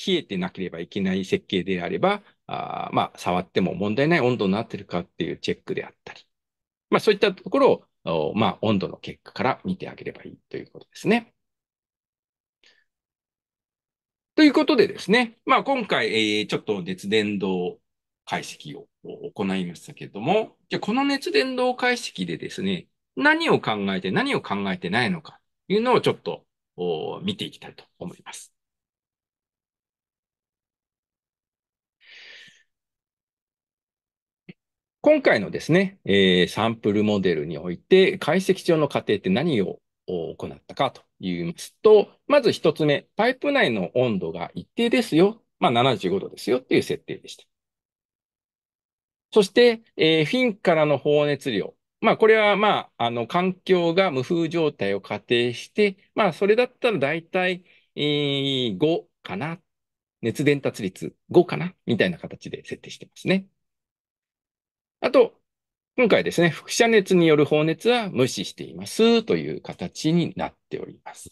冷えてなければいけない設計であれば、あまあ、触っても問題ない温度になってるかっていうチェックであったり、まあ、そういったところを、まあ、温度の結果から見てあげればいいということですね。ということでですね、まあ、今回、えー、ちょっと熱伝導解析を行いましたけれども、じゃこの熱伝導解析でですね、何を考えて何を考えてないのかというのをちょっと見ていきたいと思います。今回のですね、えー、サンプルモデルにおいて、解析上の過程って何を行ったかと言いますと、まず一つ目、パイプ内の温度が一定ですよ。まあ、75度ですよっていう設定でした。そして、えー、フィンからの放熱量。まあ、これは、まあ、あの、環境が無風状態を仮定して、まあ、それだったら大体、えー、5かな。熱伝達率5かなみたいな形で設定してますね。あと、今回ですね、輻射熱による放熱は無視していますという形になっております。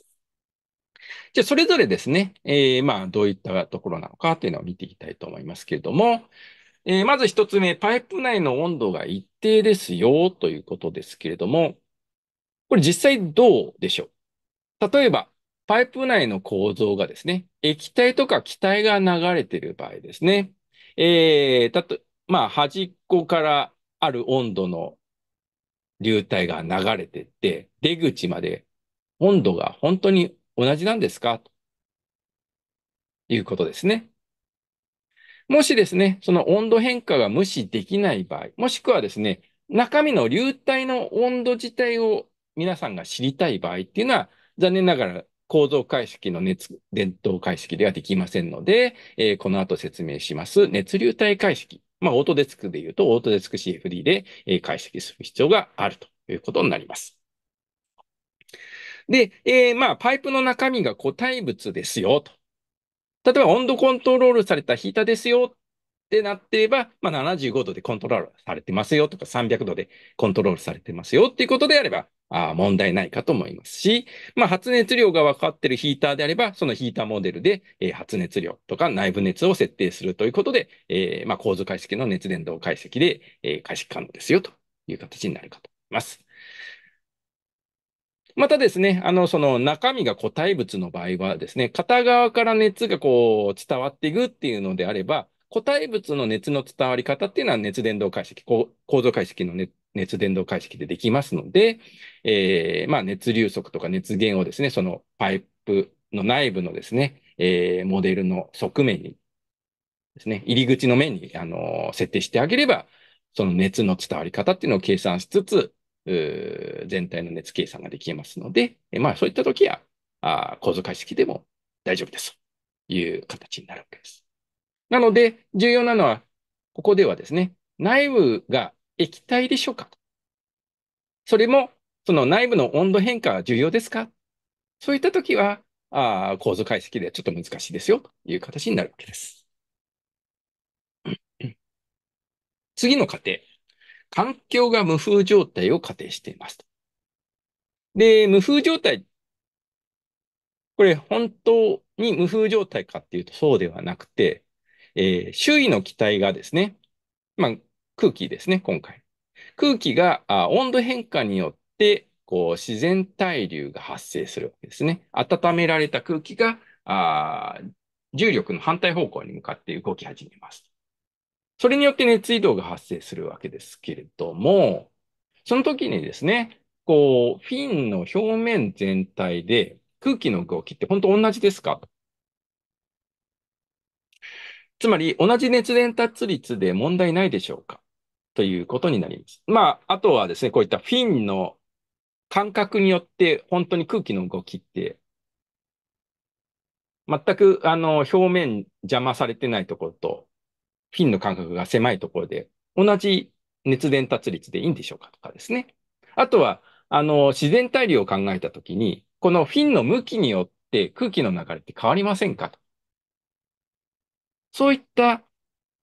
じゃあ、それぞれですね、えー、まあ、どういったところなのかというのを見ていきたいと思いますけれども、えー、まず一つ目、パイプ内の温度が一定ですよということですけれども、これ実際どうでしょう例えば、パイプ内の構造がですね、液体とか気体が流れている場合ですね、えー、たと、まあ、端っこからある温度の流体が流れてって、出口まで温度が本当に同じなんですかということですね。もしですね、その温度変化が無視できない場合、もしくはですね、中身の流体の温度自体を皆さんが知りたい場合っていうのは、残念ながら構造解析の熱伝統解析ではできませんので、えー、この後説明します熱流体解析。まあ、オートデスクで言うと、オートデスク CFD で、え解析する必要があるということになります。で、えー、まあ、パイプの中身が固体物ですよ、と例えば温度コントロールされたヒーターですよってなってれば、まあ、75度でコントロールされてますよとか、300度でコントロールされてますよっていうことであれば、あ問題ないかと思いますし、まあ、発熱量が分かっているヒーターであれば、そのヒーターモデルで、えー、発熱量とか内部熱を設定するということで、えー、まあ、構図解析の熱伝導解析で、えー、解析可能ですよという形になるかと思います。またですね、あの、その中身が固体物の場合はですね、片側から熱がこう伝わっていくっていうのであれば、固体物の熱の伝わり方っていうのは熱伝導解析、構造解析の、ね、熱伝導解析でできますので、えー、まあ熱流速とか熱源をですね、そのパイプの内部のですね、えー、モデルの側面にですね、入り口の面に、あのー、設定してあげれば、その熱の伝わり方っていうのを計算しつつ、全体の熱計算ができますので、まあそういった時は、あ構造解析でも大丈夫ですという形になるわけです。なので、重要なのは、ここではですね、内部が液体でしょうかそれも、その内部の温度変化は重要ですかそういった時は、あ構造解析ではちょっと難しいですよという形になるわけです。次の過程。環境が無風状態を仮定していますで、無風状態。これ本当に無風状態かっていうとそうではなくて、えー、周囲の気体がですね、まあ、空気ですね、今回。空気があ温度変化によってこう自然対流が発生するわけですね。温められた空気があ重力の反対方向に向かって動き始めます。それによって熱移動が発生するわけですけれども、その時にですね、こう、フィンの表面全体で空気の動きって本当同じですかつまり、同じ熱伝達率で問題ないでしょうかということになります。まあ、あとはですね、こういったフィンの感覚によって本当に空気の動きって、全くあの表面邪魔されてないところとフィンの間隔が狭いところで、同じ熱伝達率でいいんでしょうかとかですね。あとは、あの、自然対流を考えたときに、このフィンの向きによって空気の流れって変わりませんかと。そういった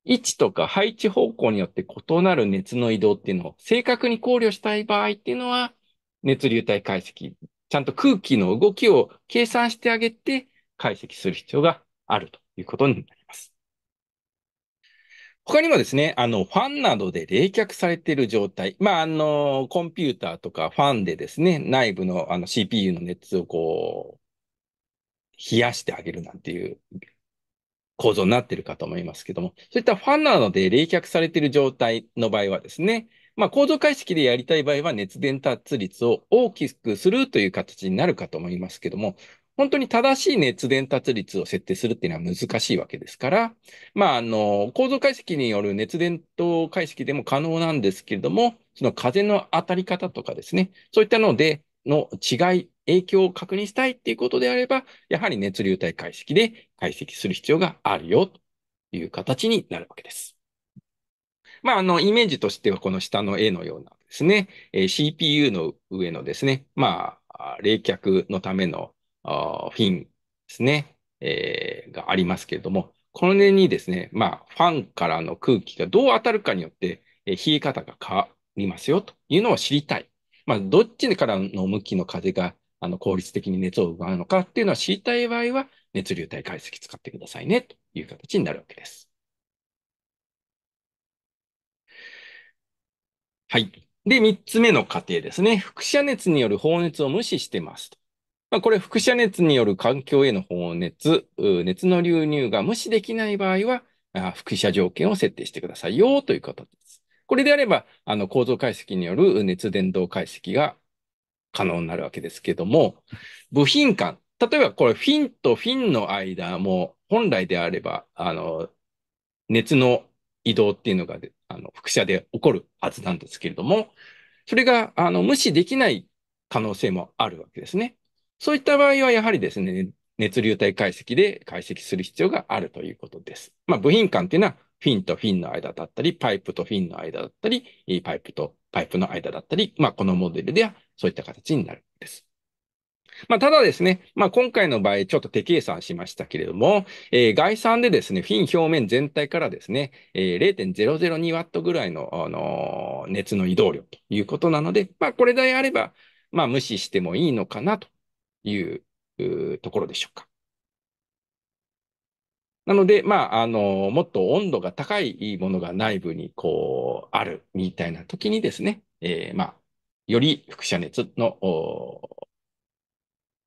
位置とか配置方向によって異なる熱の移動っていうのを正確に考慮したい場合っていうのは、熱流体解析、ちゃんと空気の動きを計算してあげて解析する必要があるということになります。他にもですね、あの、ファンなどで冷却されている状態。まあ、あの、コンピューターとかファンでですね、内部のあの CPU の熱をこう、冷やしてあげるなんていう構造になっているかと思いますけども、そういったファンなどで冷却されている状態の場合はですね、まあ、構造解析でやりたい場合は熱伝達率を大きくするという形になるかと思いますけども、本当に正しい熱伝達率を設定するっていうのは難しいわけですから、まあ、あの、構造解析による熱伝導解析でも可能なんですけれども、その風の当たり方とかですね、そういったので、の違い、影響を確認したいっていうことであれば、やはり熱流体解析で解析する必要があるよ、という形になるわけです。まあ、あの、イメージとしてはこの下の絵のようなですね、えー、CPU の上のですね、まあ、冷却のためのあフィンですね、えー、がありますけれども、この辺にですね、まあ、ファンからの空気がどう当たるかによって、えー、冷え方が変わりますよというのを知りたい。まあ、どっちからの向きの風があの効率的に熱を奪うのかっていうのは知りたい場合は、熱流体解析使ってくださいねという形になるわけです。はい。で、3つ目の過程ですね。輻射熱による放熱を無視してますと。まあ、これ、輻射熱による環境への放熱、熱の流入が無視できない場合は、輻射条件を設定してくださいよということです。これであれば、あの構造解析による熱伝導解析が可能になるわけですけども、部品間、例えばこれ、フィンとフィンの間も、本来であれば、あの、熱の移動っていうのが、あの、輻射で起こるはずなんですけれども、それが、あの、無視できない可能性もあるわけですね。そういった場合はやはりですね、熱流体解析で解析する必要があるということです。まあ、部品間っていうのは、フィンとフィンの間だったり、パイプとフィンの間だったり、パイプとパイプの間だったり、まあ、このモデルではそういった形になるんです。まあ、ただですね、まあ、今回の場合、ちょっと手計算しましたけれども、えー、概算でですね、フィン表面全体からですね、えー、0 0 0 2トぐらいの、あの熱の移動量ということなので、まあ、これであれば、まあ、無視してもいいのかなというところでしょうか。なので、まあ、あの、もっと温度が高いものが内部にこう、あるみたいな時にですね、えー、まあ、より輻射熱の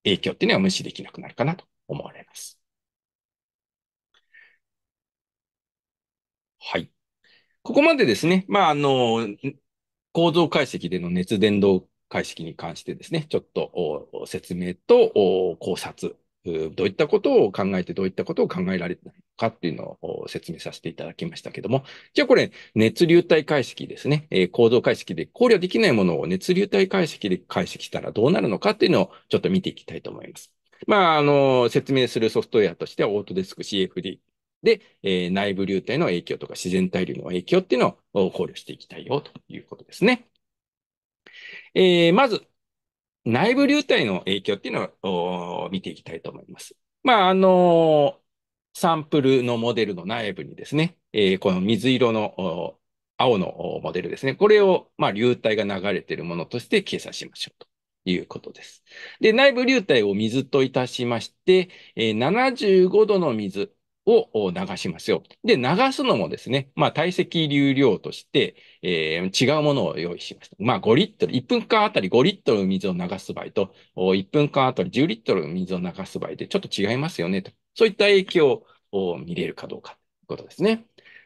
影響っていうのは無視できなくなるかなと思われます。はい。ここまでですね、まあ、あの、構造解析での熱伝導解析に関してですね、ちょっと説明と考察、どういったことを考えて、どういったことを考えられているのかっていうのを説明させていただきましたけども、じゃあこれ、熱流体解析ですね、え構造解析で考慮できないものを熱流体解析で解析したらどうなるのかっていうのをちょっと見ていきたいと思います。まあ、あの、説明するソフトウェアとしては、オートデスク CFD で、えー、内部流体の影響とか自然対流の影響っていうのを考慮していきたいよということですね。えー、まず、内部流体の影響っていうのを見ていきたいと思います。まあ、あのサンプルのモデルの内部にですね、えー、この水色の青のモデルですね。これを、まあ、流体が流れているものとして計算しましょうということです。で、内部流体を水といたしまして、えー、75度の水、を流しますよ。で、流すのもですね、まあ、体積流量として、えー、違うものを用意しました。まあ、5リットル、1分間あたり5リットルの水を流す場合と、1分間あたり10リットルの水を流す場合でちょっと違いますよね、と。そういった影響を見れるかどうか、ということですね。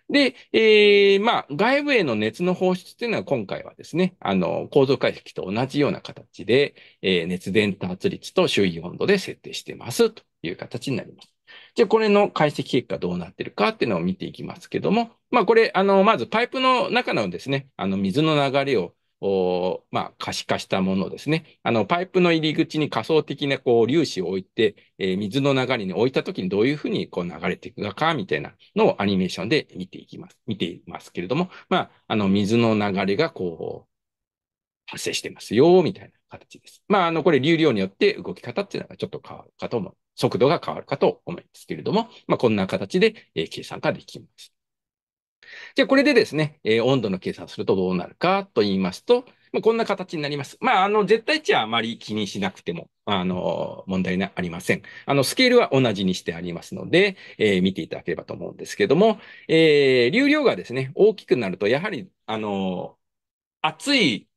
で、えー、まあ、外部への熱の放出というのは今回はですね、あの、構造解析と同じような形で、えー、熱伝達率と周囲温度で設定してますという形になります。じゃあ、これの解析結果どうなってるかっていうのを見ていきますけども、まあ、これ、あの、まずパイプの中のですね、あの、水の流れをおまあ、可視化したものですね。あの、パイプの入り口に仮想的な、こう、粒子を置いて、えー、水の流れに置いたときにどういうふうに、こう、流れていくのか、みたいなのをアニメーションで見ていきます。見ていますけれども、まあ、あの、水の流れが、こう、発生してますよ、みたいな形です。まあ、あの、これ、流量によって動き方っていうのがちょっと変わるかと思います。速度が変わるかと思いますけれども、まあ、こんな形で、え計算ができます。じゃあ、これでですね、え温度の計算するとどうなるかと言いますと、まあ、こんな形になります。まあ、あの、絶対値はあまり気にしなくても、あの、問題ありません。あの、スケールは同じにしてありますので、えー、見ていただければと思うんですけども、えー、流量がですね、大きくなると、やはり、あの、熱い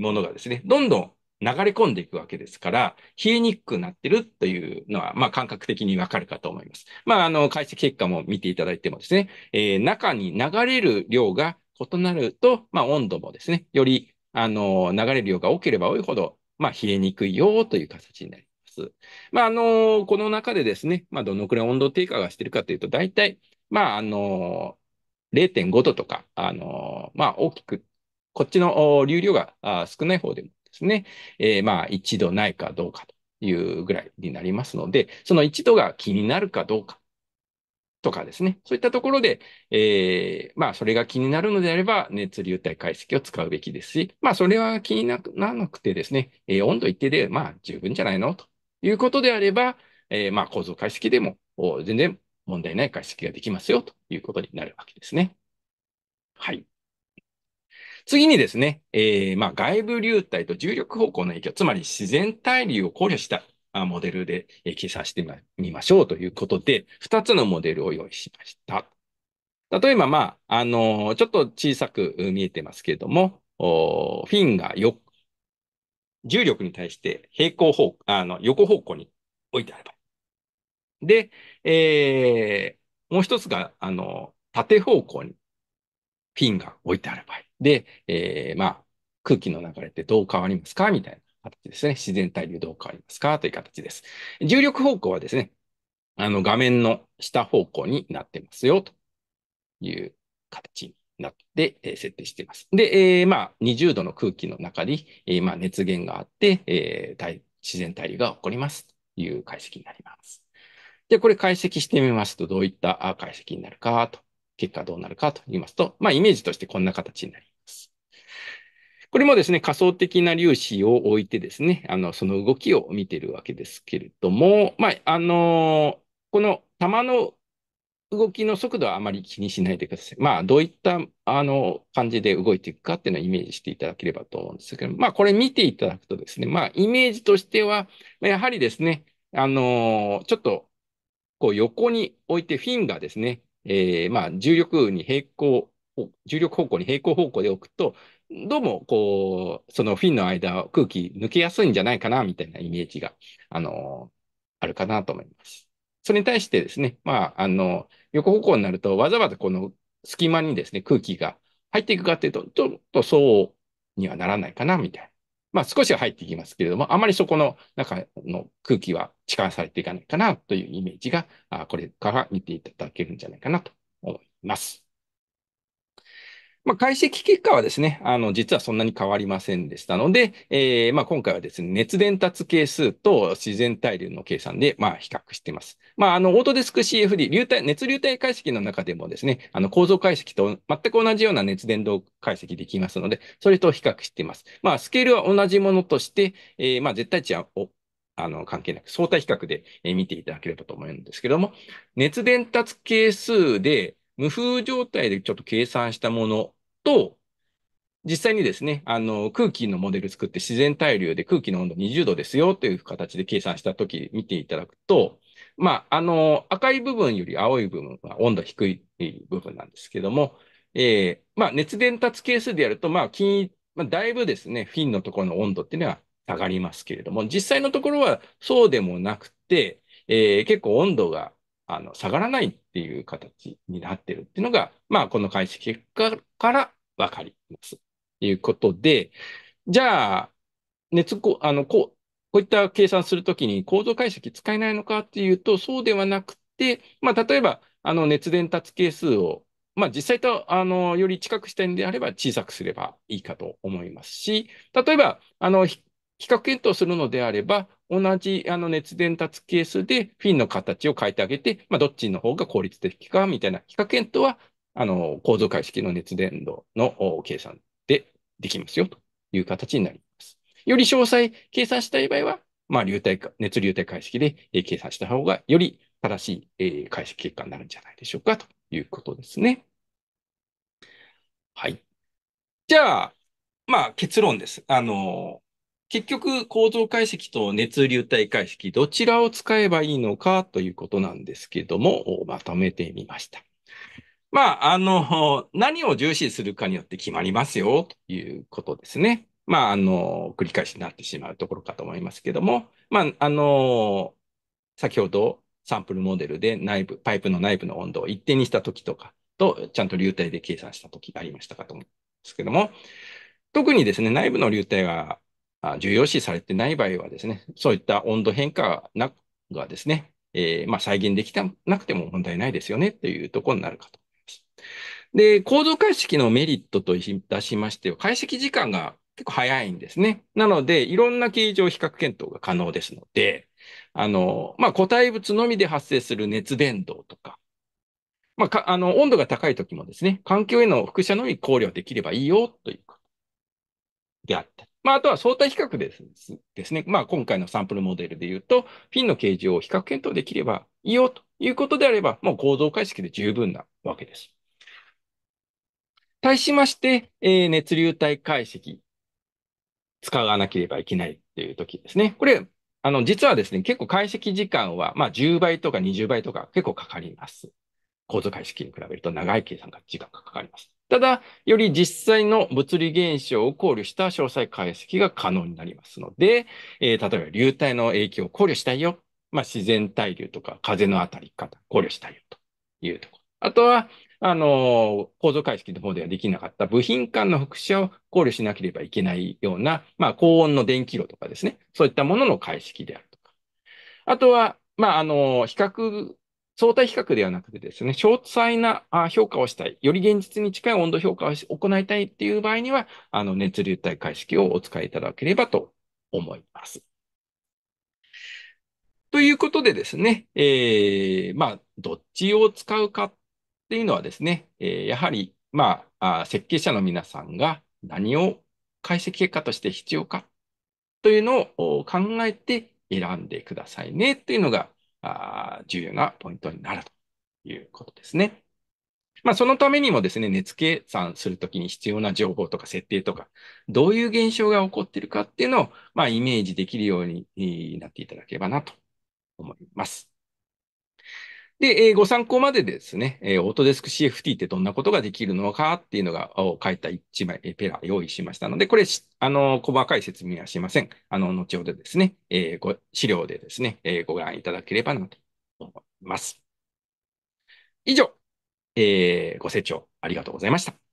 ものがですね、どんどん流れ込んでいくわけですから、冷えにくくなってるというのは、まあ、感覚的にわかるかと思います。まあ、あの、解析結果も見ていただいてもですね、えー、中に流れる量が異なると、まあ、温度もですね、より、あの、流れる量が多ければ多いほど、まあ、冷えにくいよという形になります。まあ、あの、この中でですね、まあ、どのくらい温度低下がしてるかというと、大体、まあ、あの、0.5度とか、あの、まあ、大きく、こっちの流量が少ない方でもですね、えー、まあ度ないかどうかというぐらいになりますので、その1度が気になるかどうかとかですね、そういったところで、えー、まあそれが気になるのであれば熱流体解析を使うべきですし、まあそれは気にならなくてですね、えー、温度一定でまあ十分じゃないのということであれば、えー、まあ構造解析でも全然問題ない解析ができますよということになるわけですね。はい。次にですね、えー、まあ、外部流体と重力方向の影響、つまり自然対流を考慮したモデルで計算してみましょうということで、2つのモデルを用意しました。例えば、まあ、あのー、ちょっと小さく見えてますけれども、フィンがよ重力に対して平行方、あの、横方向に置いてあれば。で、えー、もう一つが、あの、縦方向にフィンが置いてある場合。で、えー、まあ、空気の流れってどう変わりますかみたいな形ですね。自然対流どう変わりますかという形です。重力方向はですね、あの画面の下方向になってますよ、という形になって、えー、設定しています。で、えー、まあ、20度の空気の中に、えー、まあ、熱源があって、えー、自然対流が起こります、という解析になります。で、これ解析してみますと、どういった解析になるか、と結果どうなるかと言いますと、まあ、イメージとしてこんな形になります。これもですね、仮想的な粒子を置いてですね、あの、その動きを見てるわけですけれども、まあ、あのこの球の動きの速度はあまり気にしないでください。まあ、どういった、あの、感じで動いていくかっていうのをイメージしていただければと思うんですけど、まあ、これ見ていただくとですね、まあ、イメージとしては、やはりですね、あのちょっと、こう横に置いてフィンがですね、えー、まあ、重力に平行、重力方向に平行方向で置くと、どうも、こう、そのフィンの間、空気抜けやすいんじゃないかな、みたいなイメージが、あの、あるかなと思います。それに対してですね、まあ、あの、横方向になると、わざわざこの隙間にですね、空気が入っていくかっていうと、ちょっとそうにはならないかな、みたいな。まあ少しは入っていきますけれども、あまりそこの中の空気は力されていかないかなというイメージが、これから見ていただけるんじゃないかなと思います。まあ、解析結果はですね、あの、実はそんなに変わりませんでしたので、えー、まあ、今回はですね、熱伝達係数と自然対流の計算で、まあ、比較しています。まあ、あの、オートデスク CFD、流体、熱流体解析の中でもですね、あの、構造解析と全く同じような熱伝導解析できますので、それと比較しています。まあ、スケールは同じものとして、えー、まあ、絶対値はあの、関係なく、相対比較で見ていただければと思うんですけども、熱伝達係数で無風状態でちょっと計算したものと、実際にですね、あの、空気のモデル作って自然対流で空気の温度20度ですよという形で計算したとき見ていただくと、まあ、あの、赤い部分より青い部分は温度低い部分なんですけども、えー、まあ、熱伝達係数でやると、まあ、均まあ、だいぶですね、フィンのところの温度っていうのは下がりますけれども、実際のところはそうでもなくて、えー、結構温度があの下がらないっていう形になってるっていうのが、まあ、この解析結果からわかります。ということで、じゃあ、熱こ、あの、こう、こういった計算するときに構造解析使えないのかっていうと、そうではなくて、まあ、例えば、あの、熱伝達係数を、まあ、実際と、あの、より近くしたいんであれば小さくすればいいかと思いますし、例えば、あの、比較検討するのであれば、同じあの熱伝達係数でフィンの形を変えてあげて、まあ、どっちの方が効率的かみたいな比較検討はあの、構造解析の熱伝導の計算でできますよという形になります。より詳細計算したい場合は、まあ、流体か、熱流体解析で計算した方が、より正しい解析結果になるんじゃないでしょうかということですね。はい。じゃあ、まあ、結論です。あの、結局、構造解析と熱流体解析、どちらを使えばいいのかということなんですけども、まとめてみました。まあ、あの、[LAUGHS] 何を重視するかによって決まりますよ、ということですね。まあ、あの、繰り返しになってしまうところかと思いますけども、まあ、あの、先ほどサンプルモデルで内部、パイプの内部の温度を一定にしたときとかと、ちゃんと流体で計算したときがありましたかと思うんですけども、特にですね、内部の流体が重要視されてない場合はですね、そういった温度変化がですね、えー、まあ、再現できなくても問題ないですよねというところになるかとで、構造解析のメリットといたしましては、解析時間が結構早いんですね。なので、いろんな形状比較検討が可能ですので、あの、まあ、固体物のみで発生する熱伝導とか、まあ、か、あの、温度が高い時もですね、環境への輻射のみ考慮できればいいよ、ということであったり。まあ、あとは相対比較ですですね。まあ、今回のサンプルモデルで言うと、フィンの形状を比較検討できればいいよ、ということであれば、もう構造解析で十分なわけです。対しまして、えー、熱流体解析、使わなければいけないっていう時ですね。これ、あの、実はですね、結構解析時間は、まあ、10倍とか20倍とか結構かかります。構造解析に比べると長い計算が時間がかかります。ただ、より実際の物理現象を考慮した詳細解析が可能になりますので、えー、例えば流体の影響を考慮したいよ。まあ、自然対流とか風の当たり方、考慮したいよというところ。あとは、あの、構造解析の方ではできなかった部品間の複写を考慮しなければいけないような、まあ、高温の電気炉とかですね、そういったものの解析であるとか。あとは、まあ、あの、比較、相対比較ではなくてですね、詳細な評価をしたい、より現実に近い温度評価を行いたいっていう場合には、あの、熱流体解析をお使いいただければと思います。ということでですね、えー、まあ、どっちを使うかっていうのはですね、えー、やはり、まあ、あ設計者の皆さんが何を解析結果として必要かというのを考えて選んでくださいねというのがあ重要なポイントになるということですね。まあ、そのためにもですね、熱計算するときに必要な情報とか設定とか、どういう現象が起こっているかっていうのを、まあ、イメージできるようになっていただければなと思います。で、えー、ご参考までですね、えー、オートデスク CFT ってどんなことができるのかっていうのが、書いた1枚、えペラ用意しましたので、これ、あの、細かい説明はしません。あの、後ほどですね、えー、ご資料でですね、えご覧いただければなと思います。以上、えご清聴ありがとうございました。